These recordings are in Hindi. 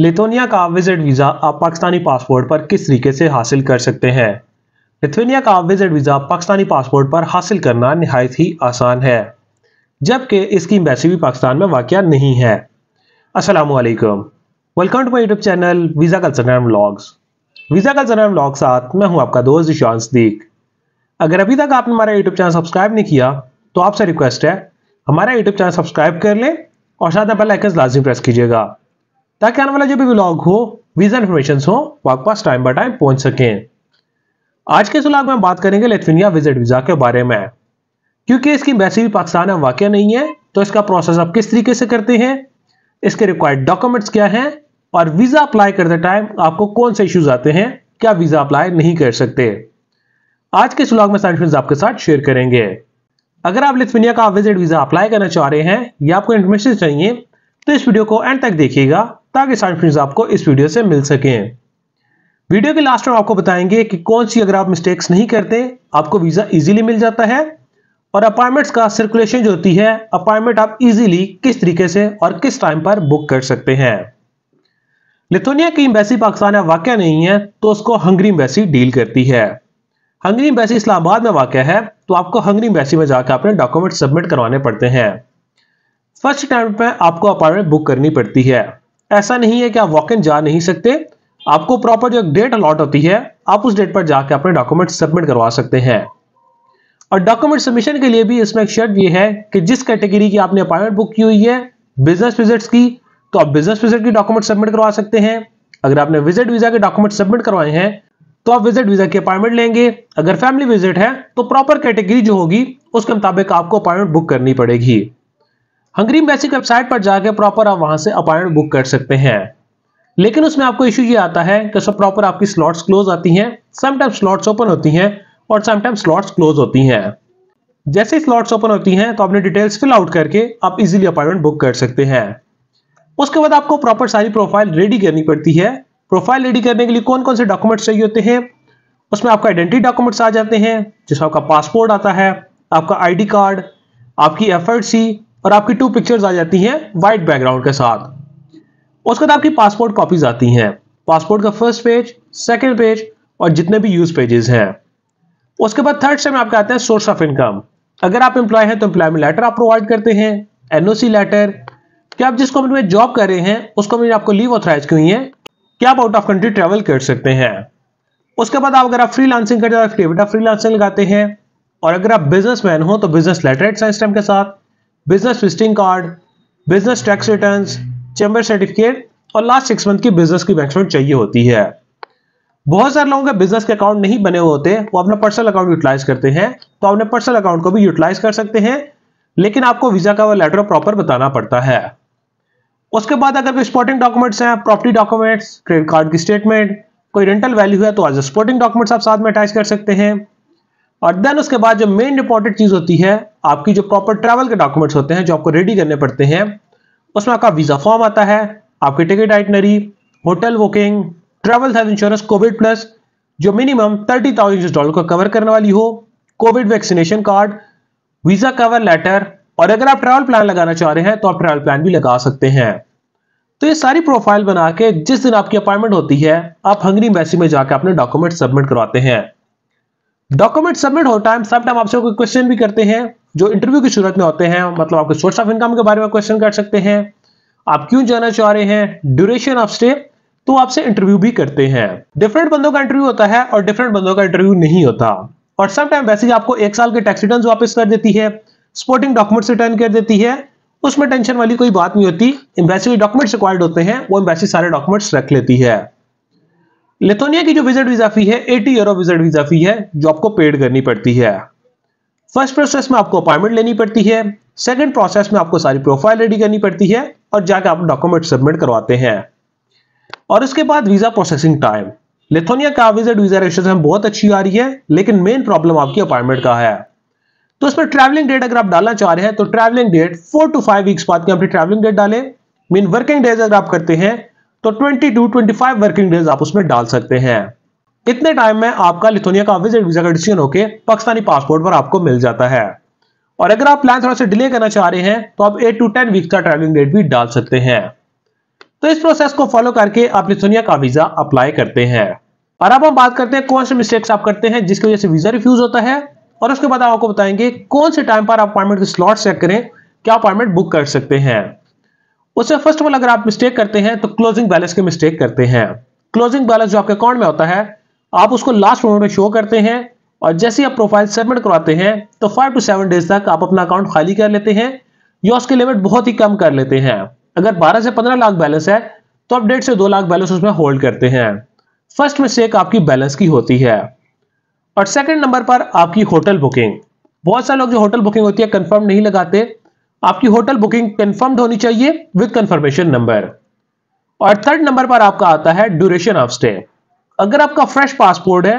लिथोनिया का विजिट वीज़ा आप पाकिस्तानी पासपोर्ट पर किस तरीके से हासिल कर सकते हैं लिथुनिया का विजिट वीज़ा पाकिस्तानी पासपोर्ट पर हासिल करना नहायत ही आसान है जबकि इसकी एम्बेसी भी पाकिस्तान में वाक़ नहीं है Aslam welcome to my YouTube channel visa culture blogs visa culture blog साथ मैं हूँ आपका दोस्त ईशान सदीक अगर अभी तक आपने हमारा यूट्यूब चैनल सब्सक्राइब नहीं किया तो आपसे रिक्वेस्ट है हमारा यूट्यूब चैनल सब्सक्राइब कर लें और साथ में बेल आइकन लाजमी प्रेस कीजिएगा ताकि आने वाला जो भी ब्लॉग हो वीजा इन्फॉर्मेशन हो वो आपके पास टाइम बाय टाइम पहुंच सके आज के सलाग में हम बात करेंगे लेथविनिया विजिट वीजा के बारे में क्योंकि इसकी वैसे भी पाकिस्तान में वाक्य नहीं है तो इसका प्रोसेस आप किस तरीके से करते हैं इसके रिक्वायर्ड डॉक्यूमेंट्स क्या हैं और वीज़ा अप्लाई करते टाइम आपको कौन से इश्यूज आते हैं क्या वीज़ा अप्लाई नहीं कर सकते आज के ब्लॉग में सारी आपके साथ शेयर करेंगे अगर आप लिथुनिया का विजिट वीज़ा अप्लाई करना चाह रहे हैं या आपको इन्फॉर्मेशन चाहिए तो इस वीडियो को एंड तक देखिएगा ताकि सारे फ्रेंड्स आपको इस वीडियो से मिल सकें वीडियो के लास्ट में आपको बताएंगे कि कौन सी अगर आप मिस्टेक्स नहीं करते आपको वीज़ा इजीली मिल जाता है और अपॉइंटमेंट्स का सर्कुलेशन जो होती है अपॉइंटमेंट आप इजीली किस तरीके से और किस टाइम पर बुक कर सकते हैं लिथोनिया की एम्बेसी पाकिस्तान में वाक्य नहीं है तो उसको हंगरी एम्बेसी डील करती है हंगरी एम्बेसी इस्लामाबाद में वाक्य है तो आपको हंगरी एम्बेसी में जाकर अपने डॉक्यूमेंट सबमिट करवाने पड़ते हैं फर्स्ट टाइम में आपको अपॉइंटमेंट बुक करनी पड़ती है ऐसा नहीं है कि आप वॉक इन जा नहीं सकते आपको प्रॉपर जो डेट अलॉट होती है आप उस डेट पर जाकर अपने डॉक्यूमेंट सबमिट करवा सकते हैं और डॉक्यूमेंट सबमिशन के लिए भी इसमें एक शर्त यह है कि जिस कैटेगरी की आपने अपॉइंटमेंट बुक की हुई है बिजनेस विजिट्स की तो आप बिजनेस विजिट की डॉक्यूमेंट सबमिट करवा सकते हैं अगर आपने विजिट वीजा के डॉक्यूमेंट सबमिट करवाए हैं तो आप विजिट वीजा की अपॉइंटमेंट लेंगे अगर फैमिली विजिट है तो प्रॉपर कैटेगरी जो होगी उसके मुताबिक आपको अपॉइंटमेंट बुक करनी पड़ेगी हंगरी एम्बेसी की वेबसाइट पर जाकर प्रॉपर आप वहां से अपॉइंटमेंट बुक कर सकते हैं लेकिन उसमें आपको इश्यू ये आता है कि सब प्रॉपर आपकी स्लॉट्स क्लोज आती हैं समटाइम्स स्लॉट्स ओपन होती हैं और समटाइम्स स्लॉट्स क्लोज होती हैं जैसे स्लॉट्स ओपन होती हैं तो आपने डिटेल्स फिल आउट करके आप इजीली अपॉइंटमेंट बुक कर सकते हैं उसके बाद आपको प्रॉपर सारी प्रोफाइल रेडी करनी पड़ती है प्रोफाइल रेडी करने के लिए कौन कौन से डॉक्यूमेंट्स चाहिए होते हैं उसमें आपका आइडेंटिटी डॉक्यूमेंट्स आ जाते हैं जिसमें आपका पासपोर्ट आता है आपका आई कार्ड आपकी एफ और आपकी टू पिक्चर्स आ जाती हैं व्हाइट बैकग्राउंड के साथ उसके बाद आपकी पासपोर्ट कॉपीज आती हैं पासपोर्ट का फर्स्ट पेज सेकेंड पेज और जितने भी यूज पेजेस हैं उसके बाद थर्ड स्टेप में आपके आते हैं सोर्स ऑफ इनकम अगर आप इंप्लॉय हैं तो इंप्लॉयमेंट लेटर आप प्रोवाइड करते हैं एनओसी लेटर क्या आप जिस कंपनी में जॉब कर रहे हैं उस कंपनी ने आपको लीव ऑथराइज की हुई है क्या आप आउट ऑफ कंट्री ट्रेवल कर सकते हैं उसके बाद आप अगर आप फ्री लांसिंग करते हैं फ्री तो लांसिंग लगाते हैं और अगर आप बिजनेसमैन हो तो बिजनेस लेटर एट साइंस के साथ business visiting card business tax return chamber certificate और लास्ट सिक्स मंथ की बिजनेस की बैंक चाहिए होती है बहुत सारे लोगों के बिजनेस के अकाउंट नहीं बने होते वो अपना पर्सनल अकाउंट यूटिलाइज करते हैं तो अपने पर्सनल अकाउंट को भी यूटिलाइज कर सकते हैं लेकिन आपको वीजा का लेटर प्रॉपर बताना पड़ता है उसके बाद अगर कोई स्पोर्टिंग डॉक्यूमेंट्स हैं प्रॉपर्टी डॉक्यूमेंट्स क्रेडिट कार्ड की स्टेटमेंट कोई रेंटल वैल्यू है तो आज स्पोर्टिंग डॉक्यूमेंट्स आप साथ में अटैच कर सकते हैं और देन उसके बाद जो मेन इंपॉर्टेंट चीज होती है आपकी जो प्रॉपर ट्रैवल के डॉक्यूमेंट्स होते हैं जो आपको रेडी करने पड़ते हैं उसमें आपका वीजा फॉर्म आता है आपकी ticket itinerary hotel booking travel health insurance Covid plus जो मिनिमम थर्टी थाउजेंड डॉलर को कवर करने वाली हो Covid vaccination card visa cover letter और अगर आप ट्रैवल प्लान लगाना चाह रहे हैं तो आप ट्रैवल प्लान भी लगा सकते हैं तो ये सारी प्रोफाइल बना के जिस दिन आपकी अपॉइंटमेंट होती है आप हंगरी मैसी में जाकर अपने डॉक्यूमेंट सबमिट करवाते हैं डॉक्यूमेंट सबमिट हो टाइम सब टाइम आपसे कोई क्वेश्चन भी करते हैं जो इंटरव्यू की सूरत में होते हैं मतलब आपके सोर्स ऑफ इनकम के बारे में क्वेश्चन कर सकते हैं आप क्यों जाना चाह रहे हैं ड्यूरेशन ऑफ स्टे तो आपसे इंटरव्यू भी करते हैं डिफरेंट बंदों का इंटरव्यू होता है और डिफरेंट बंदों का इंटरव्यू नहीं होता और सब टाइम वैसे ही आपको एक साल के टैक्स रिटर्न वापस कर देती है स्पोर्टिंग डॉक्यूमेंट्स रिटर्न कर देती है उसमें टेंशन वाली कोई बात नहीं होती एम्बेसी डॉक्यूमेंट्स रिक्वायर्ड होते हैं वो एम्बेसी सारे डॉक्यूमेंट्स रख लेती है लेथोनिया की जो विजिट वीजा फी है 80 यूरो विजिट वीजा फी है जो आपको पेड करनी पड़ती है फर्स्ट प्रोसेस में आपको अपॉइंटमेंट लेनी पड़ती है सेकंड प्रोसेस में आपको सारी प्रोफाइल रेडी करनी पड़ती है और जाके आप डॉक्यूमेंट सबमिट करवाते हैं और उसके बाद वीजा प्रोसेसिंग टाइम लेथोनिया का विजिट वीजा रजिस्ट्रेशन बहुत अच्छी आ रही है लेकिन मेन प्रॉब्लम आपकी अपॉइंटमेंट का है तो उसमें ट्रैवलिंग डेट अगर आप डालना चाह रहे हैं तो travelling date four to five weeks बाद की अपनी ट्रैवलिंग डेट डालें मीन वर्किंग डेज अगर आप करते हैं तो 20 टू 25 वर्किंग डेज आप उसमें डाल सकते हैं इतने टाइम में आपका लिथोनिया का विजिट वीजा का डिसीजन होकर पाकिस्तानी पासपोर्ट पर आपको मिल जाता है और अगर आप प्लान थोड़ा सा डिले करना चाह रहे हैं तो आप एट टू टेन वीक का ट्रैवलिंग डेट भी डाल सकते हैं तो इस प्रोसेस को फॉलो करके आप लिथोनिया का वीजा अप्लाई करते हैं और अब हम बात करते हैं कौन से मिस्टेक्स आप करते हैं जिसकी वजह से वीजा रिफ्यूज होता है और उसके बाद आपको बताएंगे कौन से टाइम पर आप अपॉइंटमेंट के स्लॉट चेक करें क्या अपॉइंटमेंट बुक कर सकते हैं उससे फर्स्ट ऑफ ऑल अगर आप मिस्टेक करते हैं तो क्लोजिंग बैलेंस की मिस्टेक करते हैं क्लोजिंग बैलेंस जो आपके अकाउंट में होता है आप उसको लास्ट मोमेंट में शो करते हैं और जैसे आप प्रोफाइल सबमिट करवाते हैं तो फाइव टू सेवन डेज तक आप अपना अकाउंट खाली कर लेते हैं या उसकी लिमिट बहुत ही कम कर लेते हैं अगर 12 से 15 लाख बैलेंस है तो आप डेढ़ से दो लाख बैलेंस उसमें होल्ड करते हैं फर्स्ट मिस्टेक आपकी बैलेंस की होती है और सेकंड नंबर पर आपकी होटल बुकिंग बहुत सारे लोग जो होटल बुकिंग होती है कंफर्म नहीं लगाते आपकी होटल बुकिंग कंफर्म्ड होनी चाहिए विद कंफर्मेशन नंबर और थर्ड नंबर पर आपका आता है ड्यूरेशन ऑफ स्टे अगर आपका फ्रेश पासपोर्ट है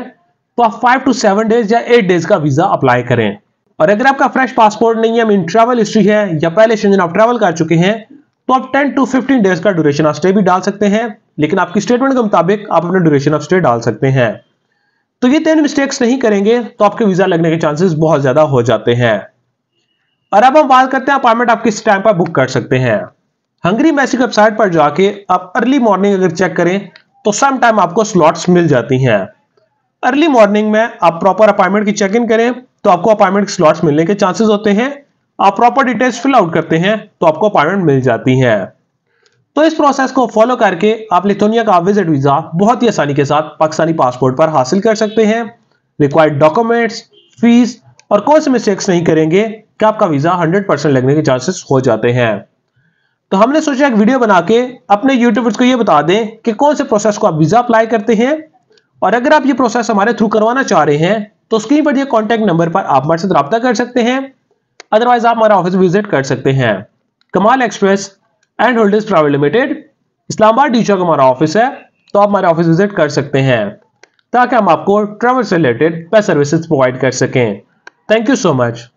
तो आप फाइव टू सेवन डेज या एट डेज का वीजा अप्लाई करें और अगर आपका फ्रेश पासपोर्ट नहीं है मीन ट्रेवल हिस्ट्री है या पहले शंजन आप ट्रेवल कर चुके हैं तो आप 10 टू 15 डेज का ड्यूरेशन ऑफ स्टे भी डाल सकते हैं लेकिन आपकी स्टेटमेंट के मुताबिक आप अपना ड्यूरेशन ऑफ स्टे डाल सकते हैं तो ये तीन मिस्टेक्स नहीं करेंगे तो आपके वीजा लगने के चांसेस बहुत ज्यादा हो जाते हैं और अब हम बात करते हैं अपॉइंटमेंट आप किस टाइम पर बुक कर सकते हैं हंगरी मैसी वेबसाइट पर जाके आप अर्ली मॉर्निंग अगर चेक करें तो सम टाइम आपको स्लॉट्स मिल जाती हैं अर्ली मॉर्निंग में आप प्रॉपर अपॉइंटमेंट की चेक इन करें तो आपको अपॉइंटमेंट स्लॉट्स मिलने के चांसेस होते हैं आप प्रॉपर डिटेल्स फिल आउट करते हैं तो आपको अपॉइंटमेंट मिल जाती है तो इस प्रोसेस को फॉलो करके आप लिथोनिया का विजिट वीजा बहुत ही आसानी के साथ पाकिस्तानी पासपोर्ट पर हासिल कर सकते हैं रिक्वायर्ड डॉक्यूमेंट्स फीस और कौन से मिस्टेक्स नहीं करेंगे कि आपका वीज़ा 100 परसेंट लगने के चांसेस हो जाते हैं तो हमने सोचा एक वीडियो बना के अपने यूट्यूबर्स को ये बता दें कि कौन से प्रोसेस को आप वीज़ा अप्लाई करते हैं और अगर आप ये प्रोसेस हमारे थ्रू करवाना चाह रहे हैं तो स्क्रीन पर दिए कॉन्टैक्ट नंबर पर आप हमारे साथ रब्ता कर सकते हैं अदरवाइज आप हमारा ऑफिस विजिट कर सकते हैं Kamal express and holders travel limited Islamabad डीचा का हमारा ऑफिस है तो आप हमारे ऑफिस विजिट कर सकते हैं ताकि हम आपको ट्रेवल से रिलेटेड सर्विसेज प्रोवाइड कर सकें थैंक यू सो मच